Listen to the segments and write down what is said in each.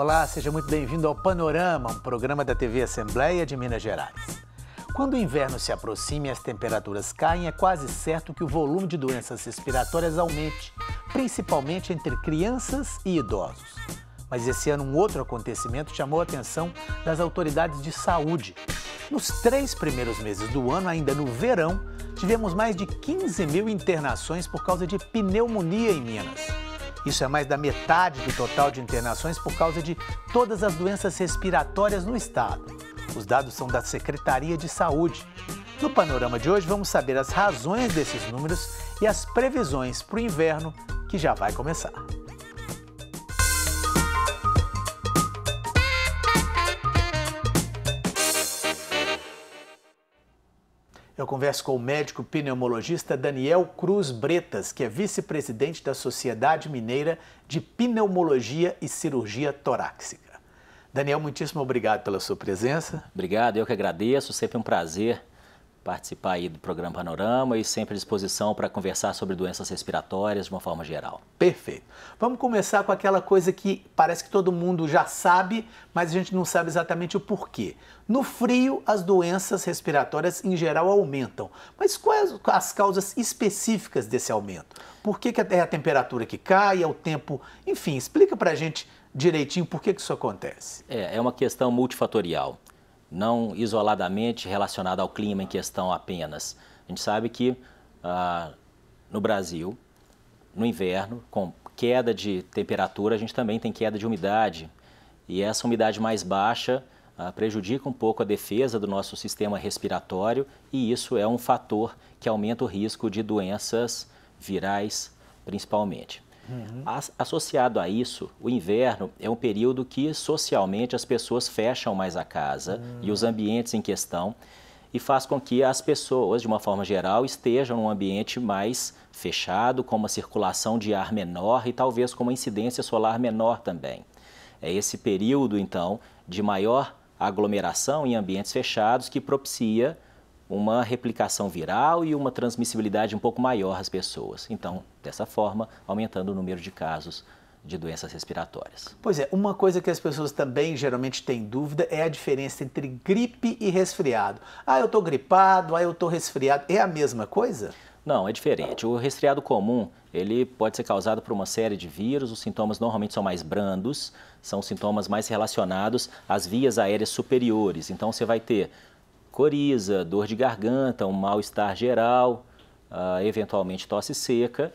Olá, seja muito bem-vindo ao Panorama, um programa da TV Assembleia de Minas Gerais. Quando o inverno se aproxima e as temperaturas caem, é quase certo que o volume de doenças respiratórias aumente, principalmente entre crianças e idosos. Mas esse ano um outro acontecimento chamou a atenção das autoridades de saúde. Nos três primeiros meses do ano, ainda no verão, tivemos mais de 15 mil internações por causa de pneumonia em Minas. Isso é mais da metade do total de internações por causa de todas as doenças respiratórias no estado. Os dados são da Secretaria de Saúde. No panorama de hoje, vamos saber as razões desses números e as previsões para o inverno que já vai começar. Eu converso com o médico pneumologista Daniel Cruz Bretas, que é vice-presidente da Sociedade Mineira de Pneumologia e Cirurgia Torácica. Daniel, muitíssimo obrigado pela sua presença. Obrigado, eu que agradeço, sempre um prazer participar aí do programa Panorama e sempre à disposição para conversar sobre doenças respiratórias de uma forma geral. Perfeito. Vamos começar com aquela coisa que parece que todo mundo já sabe, mas a gente não sabe exatamente o porquê. No frio, as doenças respiratórias em geral aumentam. Mas quais as causas específicas desse aumento? Por que, que é a temperatura que cai, é o tempo? Enfim, explica para a gente direitinho por que, que isso acontece. É, é uma questão multifatorial não isoladamente relacionada ao clima em questão apenas. A gente sabe que ah, no Brasil, no inverno, com queda de temperatura, a gente também tem queda de umidade. E essa umidade mais baixa ah, prejudica um pouco a defesa do nosso sistema respiratório, e isso é um fator que aumenta o risco de doenças virais, principalmente. Uhum. Associado a isso, o inverno é um período que socialmente as pessoas fecham mais a casa uhum. e os ambientes em questão e faz com que as pessoas, de uma forma geral, estejam num ambiente mais fechado, com uma circulação de ar menor e talvez com uma incidência solar menor também. É esse período, então, de maior aglomeração em ambientes fechados que propicia uma replicação viral e uma transmissibilidade um pouco maior às pessoas. Então, dessa forma, aumentando o número de casos de doenças respiratórias. Pois é, uma coisa que as pessoas também geralmente têm dúvida é a diferença entre gripe e resfriado. Ah, eu estou gripado, ah, eu estou resfriado. É a mesma coisa? Não, é diferente. O resfriado comum, ele pode ser causado por uma série de vírus, os sintomas normalmente são mais brandos, são sintomas mais relacionados às vias aéreas superiores. Então você vai ter coriza, dor de garganta, um mal-estar geral, uh, eventualmente tosse seca.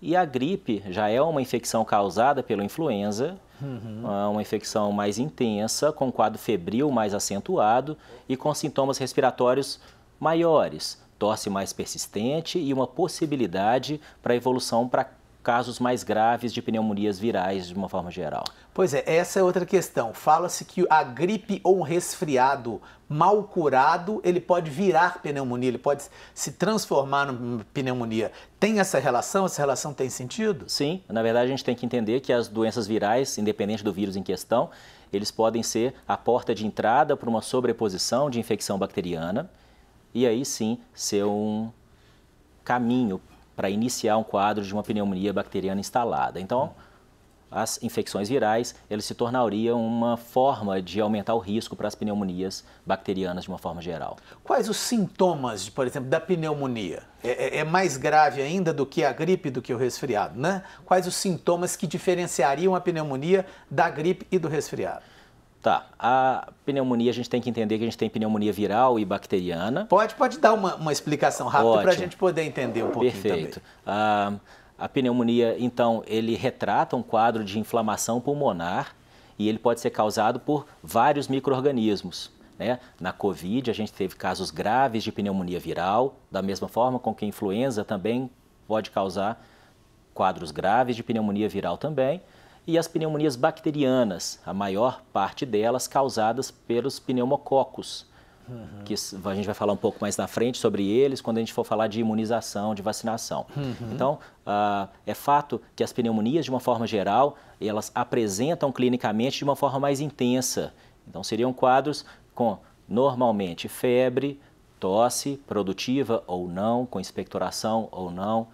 E a gripe já é uma infecção causada pela influenza, uhum. Ah, uma infecção mais intensa, com quadro febril mais acentuado e com sintomas respiratórios maiores, tosse mais persistente e uma possibilidade para evolução para casos mais graves de pneumonias virais de uma forma geral. Pois é, essa é outra questão. Fala-se que a gripe ou um resfriado mal curado, ele pode virar pneumonia, ele pode se transformar em pneumonia. Tem essa relação? Essa relação tem sentido? Sim, na verdade a gente tem que entender que as doenças virais, independente do vírus em questão, eles podem ser a porta de entrada para uma sobreposição de infecção bacteriana e aí sim ser um caminho para iniciar um quadro de uma pneumonia bacteriana instalada. Então, as infecções virais, eles se tornariam uma forma de aumentar o risco para as pneumonias bacterianas de uma forma geral. Quais os sintomas, por exemplo, da pneumonia? É, é, é, mais grave ainda do que a gripe, do que o resfriado, né? Quais os sintomas que diferenciariam a pneumonia da gripe e do resfriado? Tá. A pneumonia, a gente tem que entender que a gente tem pneumonia viral e bacteriana. Pode, pode dar uma, uma explicação rápida para a gente poder entender um pouquinho Perfeito. A, a pneumonia, então, ele retrata um quadro de inflamação pulmonar e ele pode ser causado por vários micro-organismos. Né? Na Covid, a gente teve casos graves de pneumonia viral, da mesma forma com que a influenza também pode causar quadros graves de pneumonia viral também e as pneumonias bacterianas, a maior parte delas causadas pelos pneumococos, uhum. que a gente vai falar um pouco mais na frente sobre eles quando a gente for falar de imunização, de vacinação. Uhum. Então, uh, é fato que as pneumonias, de uma forma geral, elas apresentam clinicamente de uma forma mais intensa. Então, seriam quadros com, normalmente, febre, tosse produtiva ou não, com expectoração ou não,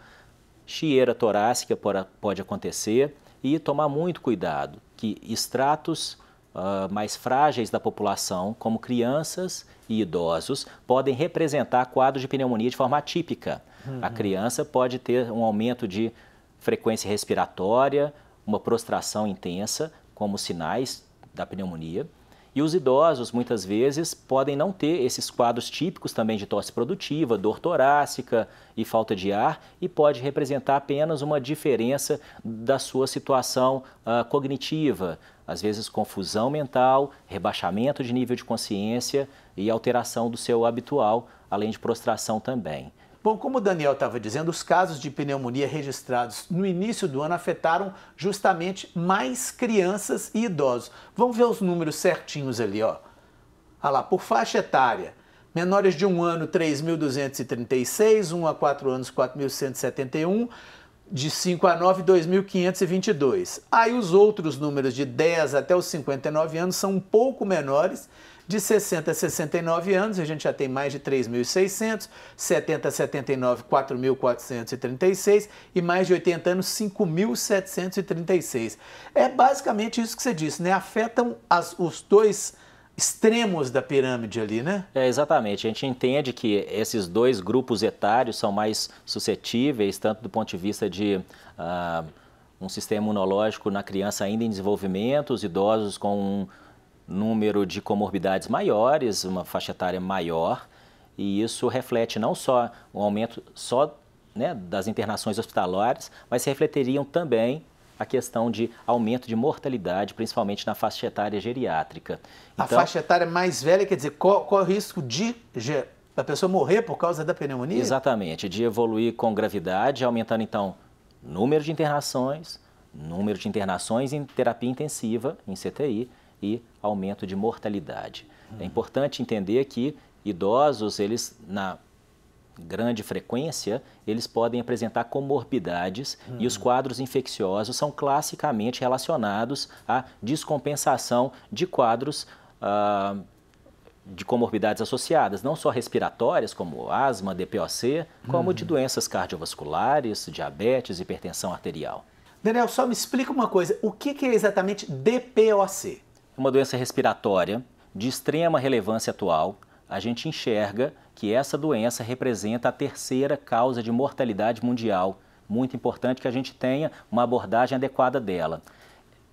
chieira torácica pode acontecer, e tomar muito cuidado que extratos uh, ah, mais frágeis da população, como crianças e idosos, podem representar quadros de pneumonia de forma atípica. Uhum. A criança pode ter um aumento de frequência respiratória, uma prostração intensa, como sinais da pneumonia. E os idosos, muitas vezes, podem não ter esses quadros típicos também de tosse produtiva, dor torácica e falta de ar, e pode representar apenas uma diferença da sua situação uh, cognitiva, às vezes confusão mental, rebaixamento de nível de consciência e alteração do seu habitual, além de prostração também. Bom, como o Daniel estava dizendo, os casos de pneumonia registrados no início do ano afetaram justamente mais crianças e idosos. Vamos ver os números certinhos ali, ó. Olha lá, por faixa etária. Menores de um ano, 3.236, 1 um a 4 anos, 4.171, de 5 a 9, 2.522. Aí os outros números de 10 até os 59 anos são um pouco menores, de 60 a 69 anos, a gente já tem mais de 3.600, 70 a 79, 4.436 e mais de 80 anos, 5.736. É basicamente isso que você disse, né? Afetam as, os dois extremos da pirâmide ali, né? É, exatamente. A gente entende que esses dois grupos etários são mais suscetíveis, tanto do ponto de vista de uh, um sistema imunológico na criança ainda em desenvolvimento, os idosos com um número de comorbidades maiores, uma faixa etária maior, e isso reflete não só o um aumento só né, das internações hospitalares, mas se refletiriam também a questão de aumento de mortalidade, principalmente na faixa etária geriátrica. Então, a faixa etária mais velha, quer dizer, qual, qual é o risco de a pessoa morrer por causa da pneumonia? Exatamente, de evoluir com gravidade, aumentando então número de internações, número de internações em terapia intensiva, em CTI, e aumento de mortalidade. É importante entender que idosos, eles na grande frequência, eles podem apresentar comorbidades uhum. e os quadros infecciosos são classicamente relacionados à descompensação de quadros ah, de comorbidades associadas, não só respiratórias, como asma, DPOC, como uhum. de doenças cardiovasculares, diabetes, hipertensão arterial. Daniel, só me explica uma coisa: o que é exatamente DPOC? é uma doença respiratória de extrema relevância atual. A gente enxerga que essa doença representa a terceira causa de mortalidade mundial. Muito importante que a gente tenha uma abordagem adequada dela.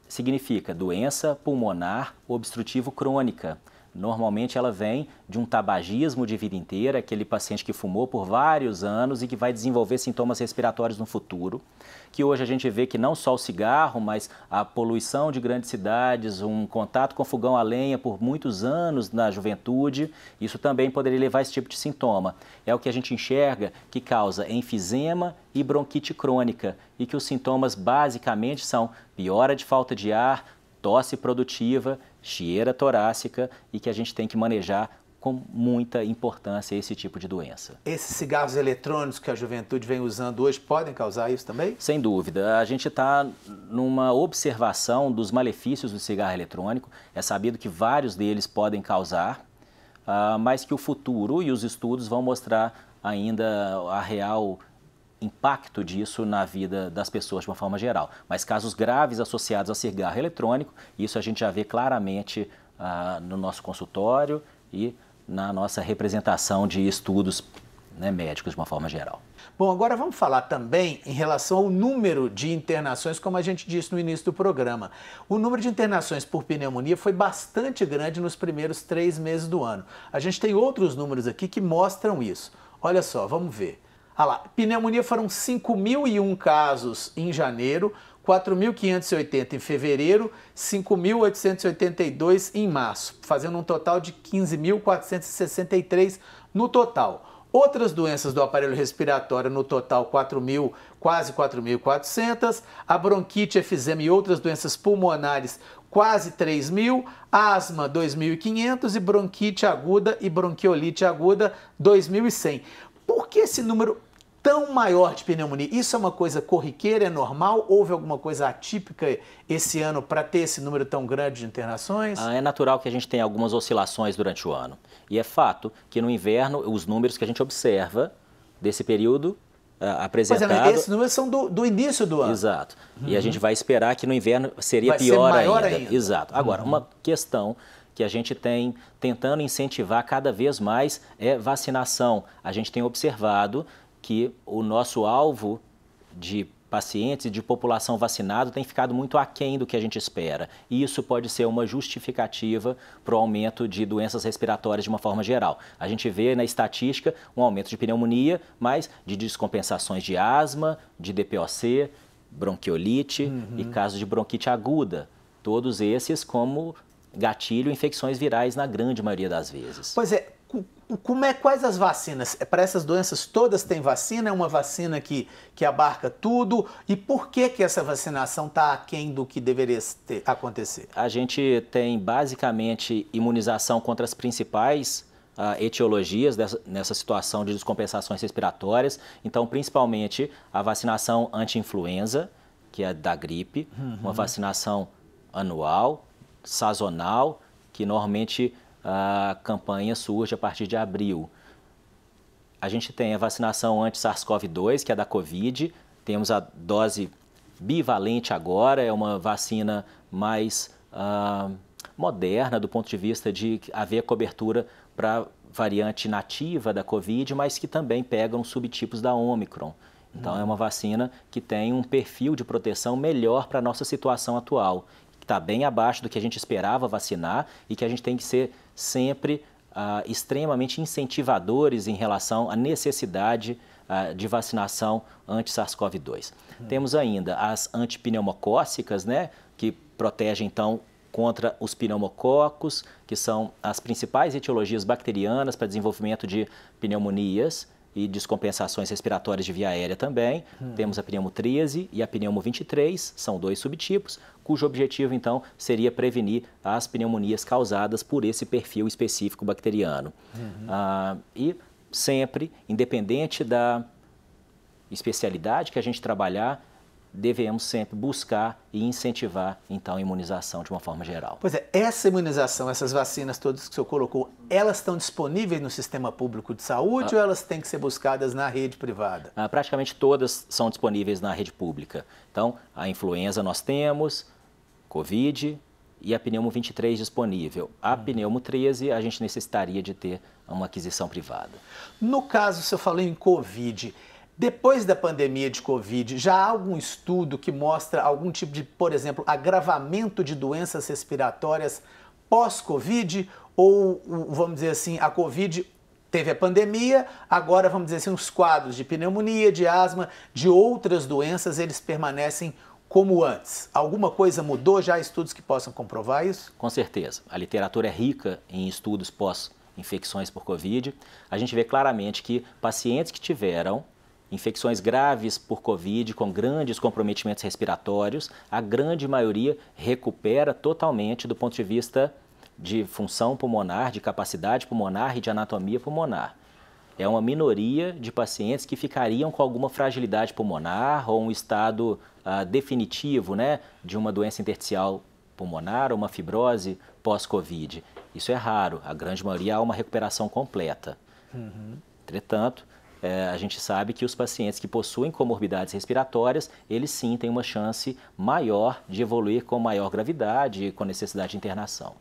Significa doença pulmonar obstrutivo crônica Normalmente ela vem de um tabagismo de vida inteira, aquele paciente que fumou por vários anos e que vai desenvolver sintomas respiratórios no futuro. Que hoje a gente vê que não só o cigarro, mas a poluição de grandes cidades, um contato com fogão a lenha por muitos anos na juventude, isso também poderia levar a esse tipo de sintoma. É o que a gente enxerga que causa enfisema e bronquite crônica e que os sintomas basicamente são piora de falta de ar, tosse produtiva chieira torácica e que a gente tem que manejar com muita importância esse tipo de doença. Esses cigarros eletrônicos que a juventude vem usando hoje podem causar isso também? Sem dúvida. A gente está numa observação dos malefícios do cigarro eletrônico. É sabido que vários deles podem causar, ah, mas que o futuro e os estudos vão mostrar ainda a real impacto disso na vida das pessoas de uma forma geral. Mas casos graves associados a cigarro eletrônico, isso a gente já vê claramente ah, no nosso consultório e na nossa representação de estudos né, médicos de uma forma geral. Bom, agora vamos falar também em relação ao número de internações, como a gente disse no início do programa. O número de internações por pneumonia foi bastante grande nos primeiros três meses do ano. A gente tem outros números aqui que mostram isso. Olha só, vamos ver. Ah lá, pneumonia foram 5.001 casos em janeiro, 4.580 em fevereiro, 5.882 em março, fazendo um total de 15.463 no total. Outras doenças do aparelho respiratório, no total 4 mil, quase 4.400, a bronquite, efizema e outras doenças pulmonares, quase 3 mil, asma 2.500 e bronquite aguda e bronquiolite aguda 2.100. Por que esse número tão maior de pneumonia. Isso é uma coisa corriqueira, é normal? Houve alguma coisa atípica esse ano para ter esse número tão grande de internações? Ah, é natural que a gente tenha algumas oscilações durante o ano. E é fato que no inverno, os números que a gente observa desse período uh, apresentado... esses números são do, do início do ano. Exato. Uhum. E a uhum. gente vai esperar que no inverno seria vai pior ser maior ainda. ainda. Exato. Agora, uhum. uma questão que a gente tem tentando incentivar cada vez mais é vacinação. A gente tem observado que o nosso alvo de pacientes e de população vacinada tem ficado muito aquém do que a gente espera. E isso pode ser uma justificativa para o aumento de doenças respiratórias de uma forma geral. A gente vê na estatística um aumento de pneumonia, mas de descompensações de asma, de DPOC, bronquiolite uhum. e casos de bronquite aguda. Todos esses como gatilho infecções virais na grande maioria das vezes. Pois é, como é, quais as vacinas? É, Para essas doenças todas tem vacina? É uma vacina que, que abarca tudo? E por que, que essa vacinação está aquém do que deveria ter, acontecer? A gente tem basicamente imunização contra as principais Uh, etiologias dessa, nessa situação de descompensações respiratórias. Então, principalmente a vacinação anti-influenza, que é da gripe, uhum. uma vacinação anual, sazonal, que normalmente a campanha surge a partir de abril. A gente tem a vacinação anti-SARS-CoV-2, que é da Covid, temos a dose bivalente agora, é uma vacina mais ah, moderna do ponto de vista de haver cobertura para variante nativa da Covid, mas que também pega uns subtipos da Omicron. Então, é uma vacina que tem um perfil de proteção melhor para a nossa situação atual está bem abaixo do que a gente esperava vacinar e que a gente tem que ser sempre ah, extremamente incentivadores em relação à necessidade ah, de vacinação anti-SARS-CoV-2. Uhum. Temos ainda as antipneumocócicas, né, que protegem então contra os pneumococos, que são as principais etiologias bacterianas para desenvolvimento de pneumonias e descompensações respiratórias de via aérea também. Hum. Temos a pneumo 13 e a pneumo 23, são dois subtipos, cujo objetivo então seria prevenir as pneumonias causadas por esse perfil específico bacteriano. Uhum. Ah, e sempre, independente da especialidade que a gente trabalhar, devemos sempre buscar e incentivar, então, a imunização de uma forma geral. Pois é, essa imunização, essas vacinas todas que o senhor colocou, elas estão disponíveis no sistema público de saúde ah, ou elas têm que ser buscadas na rede privada? Ah, praticamente todas são disponíveis na rede pública. Então, a influenza nós temos, Covid e a pneumo 23 disponível. A hum. pneumo 13 a gente necessitaria de ter uma aquisição privada. No caso, se eu falei em Covid, depois da pandemia de Covid, já há algum estudo que mostra algum tipo de, por exemplo, agravamento de doenças respiratórias pós-Covid? Ou, vamos dizer assim, a Covid teve a pandemia, agora, vamos dizer assim, os quadros de pneumonia, de asma, de outras doenças, eles permanecem como antes? Alguma coisa mudou? Já há estudos que possam comprovar isso? Com certeza. A literatura é rica em estudos pós-infecções por Covid. A gente vê claramente que pacientes que tiveram Infecções graves por Covid, com grandes comprometimentos respiratórios, a grande maioria recupera totalmente do ponto de vista de função pulmonar, de capacidade pulmonar e de anatomia pulmonar. É uma minoria de pacientes que ficariam com alguma fragilidade pulmonar ou um estado ah, definitivo né, de uma doença intersticial pulmonar ou uma fibrose pós-Covid. Isso é raro, a grande maioria há uma recuperação completa. Uhum. Entretanto, é, a gente sabe que os pacientes que possuem comorbidades respiratórias, eles sim têm uma chance maior de evoluir com maior gravidade e com necessidade de internação.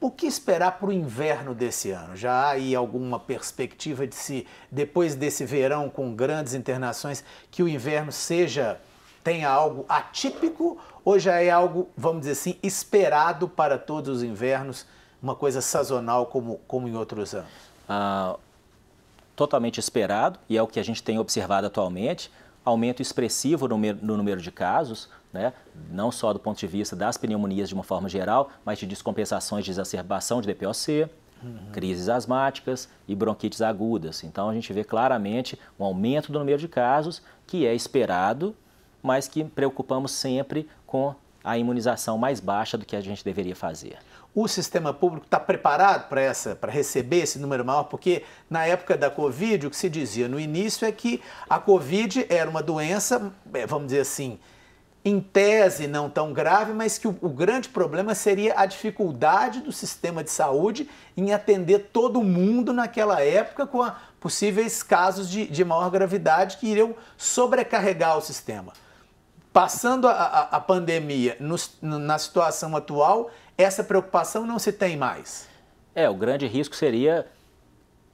O que esperar para o inverno desse ano? Já há aí alguma perspectiva de se, depois desse verão com grandes internações, que o inverno seja tenha algo atípico ou já é algo, vamos dizer assim, esperado para todos os invernos, uma coisa sazonal como, como em outros anos? Uh totalmente esperado e é o que a gente tem observado atualmente aumento expressivo no número, de casos, né? não só do ponto de vista das pneumonias de uma forma geral, mas de descompensações de exacerbação de DPOC, uhum. crises asmáticas e bronquites agudas. Então a gente vê claramente um aumento do número de casos que é esperado, mas que preocupamos sempre com a imunização mais baixa do que a gente deveria fazer. O sistema público está preparado para essa, para receber esse número maior, porque na época da Covid, o que se dizia no início é que a Covid era uma doença, é, vamos dizer assim, em tese não tão grave, mas que o, o, grande problema seria a dificuldade do sistema de saúde em atender todo mundo naquela época com possíveis casos de, de, maior gravidade que iriam sobrecarregar o sistema. Passando a, a, a pandemia na situação atual, essa preocupação não se tem mais? É, o grande risco seria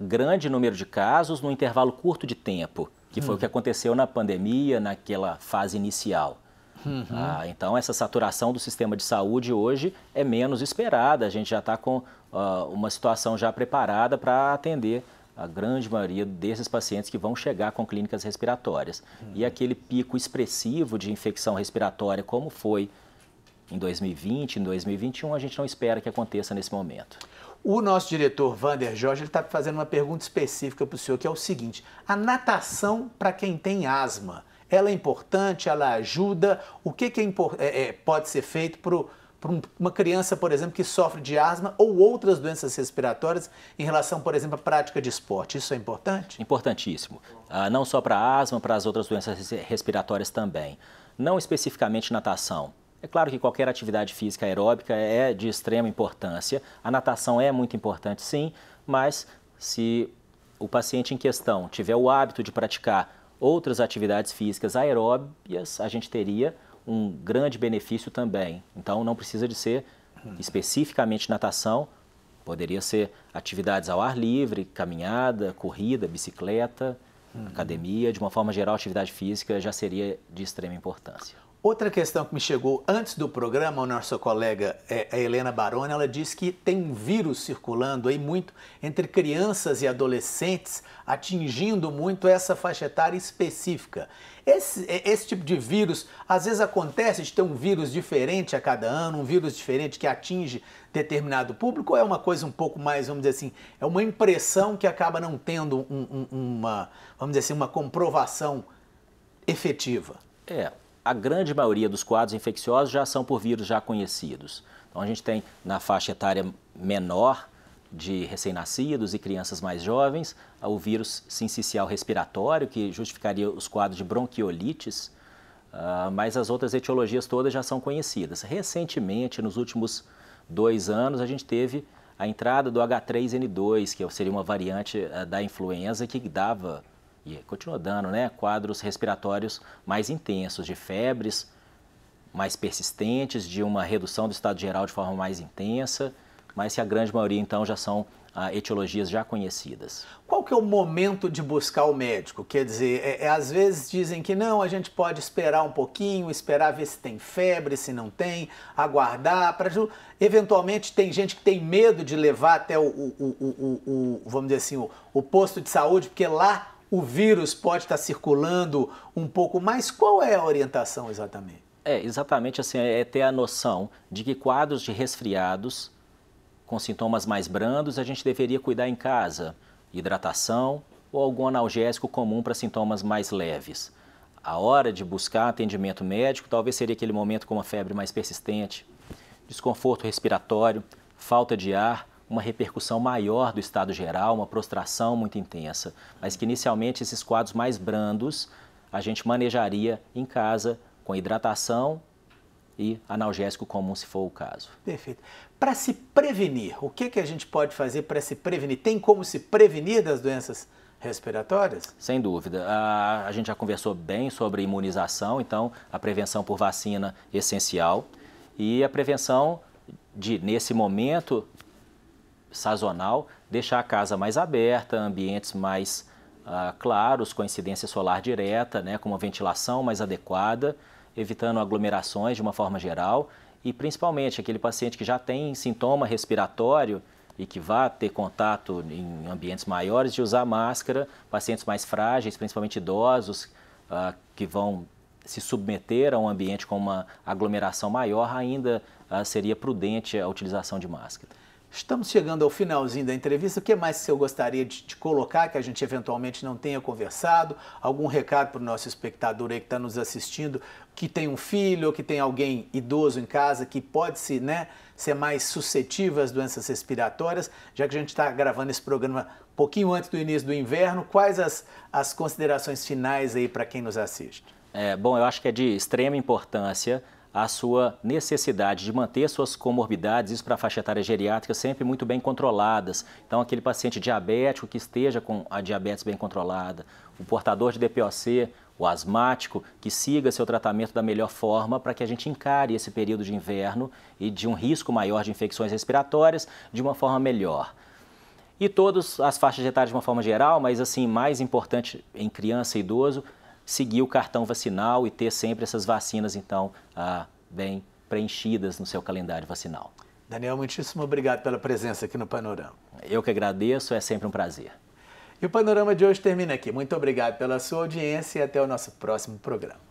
grande número de casos num intervalo curto de tempo, que foi hum. o que hum. aconteceu na pandemia, naquela fase inicial. Uhum. Ah, então, essa saturação do sistema de saúde hoje é menos esperada. A gente já está com uh, uma situação já preparada para atender a grande maioria desses pacientes que vão chegar com clínicas respiratórias. Uhum. E aquele pico expressivo de infecção respiratória, como foi em 2020, em 2021, a gente não espera que aconteça nesse momento. O nosso diretor Vander Jorge está fazendo uma pergunta específica para o senhor, que é o seguinte: a natação para quem tem asma, ela é importante, ela ajuda? O que, que é, é, é, pode ser feito para uma criança, por exemplo, que sofre de asma ou outras doenças respiratórias em relação, por exemplo, à prática de esporte? Isso é importante? Importantíssimo. Ah, não só para asma, para as outras doenças respiratórias também. Não especificamente natação é claro que qualquer atividade física aeróbica é de extrema importância. A natação é muito importante, sim, mas se o paciente em questão tiver o hábito de praticar outras atividades físicas aeróbias, a gente teria um grande benefício também. Então, não precisa de ser especificamente natação, poderia ser atividades ao ar livre, caminhada, corrida, bicicleta, uhum. academia. De uma forma geral, atividade física já seria de extrema importância. Outra questão que me chegou antes do programa, a nossa colega a é, é Helena Baroni, ela disse que tem um vírus circulando aí muito entre crianças e adolescentes, atingindo muito essa faixa etária específica. Esse, é, esse tipo de vírus, às vezes acontece de ter um vírus diferente a cada ano, um vírus diferente que atinge determinado público, ou é uma coisa um pouco mais, vamos dizer assim, é uma impressão que acaba não tendo um, um, uma, vamos dizer assim, uma comprovação efetiva? É, a grande maioria dos quadros infecciosos já são por vírus já conhecidos. Então, a gente tem na faixa etária menor de recém-nascidos e crianças mais jovens o vírus sincicial respiratório, que justificaria os quadros de bronquiolites, ah, mas as outras etiologias todas já são conhecidas. Recentemente, nos últimos dois anos, a gente teve a entrada do H3N2, que seria uma variante ah, da influenza que dava e continua dando né, quadros respiratórios mais intensos, de febres mais persistentes, de uma redução do estado geral de forma mais intensa, mas que a grande maioria então já são ah, etiologias já conhecidas. Qual que é o momento de buscar o médico? Quer dizer, é, é, às vezes dizem que não, a gente pode esperar um pouquinho, esperar ver se tem febre, se não tem, aguardar. eventualmente tem gente que tem medo de levar até o, o, o, o vamos dizer assim, o posto de saúde, porque lá o vírus pode estar circulando um pouco mais. Qual é a orientação exatamente? É, exatamente assim, é ter a noção de que quadros de resfriados com sintomas mais brandos a gente deveria cuidar em casa, hidratação ou algum analgésico comum para sintomas mais leves. A hora de buscar atendimento médico talvez seria aquele momento com uma febre mais persistente, desconforto respiratório, falta de ar uma repercussão maior do estado geral, uma prostração muito intensa, mas que inicialmente esses quadros mais brandos a gente manejaria em casa com hidratação e analgésico comum, se for o caso. Perfeito. Para se prevenir, o que, que a gente pode fazer para se prevenir? Tem como se prevenir das doenças respiratórias? Sem dúvida. A, a, gente já conversou bem sobre imunização, então a prevenção por vacina é essencial e a prevenção de nesse momento sazonal, deixar a casa mais aberta, ambientes mais ah, claros, com incidência solar direta, né, com uma ventilação mais adequada, evitando aglomerações de uma forma geral e principalmente aquele paciente que já tem sintoma respiratório e que vá ter contato em ambientes maiores de usar máscara, pacientes mais frágeis, principalmente idosos, ah, que vão se submeter a um ambiente com uma aglomeração maior, ainda ah, seria prudente a utilização de máscara. Estamos chegando ao finalzinho da entrevista. O que mais que eu gostaria de te colocar que a gente eventualmente não tenha conversado? Algum recado para o nosso espectador aí que está nos assistindo, que tem um filho ou que tem alguém idoso em casa que pode se, né, ser mais suscetível às doenças respiratórias, já que a gente está gravando esse programa um pouquinho antes do início do inverno. Quais as, as considerações finais aí para quem nos assiste? É, bom, eu acho que é de extrema importância a sua necessidade de manter suas comorbidades, isso para a faixa etária geriátrica, sempre muito bem controladas. Então, aquele paciente diabético que esteja com a diabetes bem controlada, o portador de DPOC, o asmático, que siga seu tratamento da melhor forma para que a gente encare esse período de inverno e de um risco maior de infecções respiratórias de uma forma melhor. E todas as faixas etárias de uma forma geral, mas assim, mais importante em criança e idoso, seguir o cartão vacinal e ter sempre essas vacinas, então, ah, bem preenchidas no seu calendário vacinal. Daniel, muitíssimo obrigado pela presença aqui no Panorama. Eu que agradeço, é sempre um prazer. E o Panorama de hoje termina aqui. Muito obrigado pela sua audiência e até o nosso próximo programa.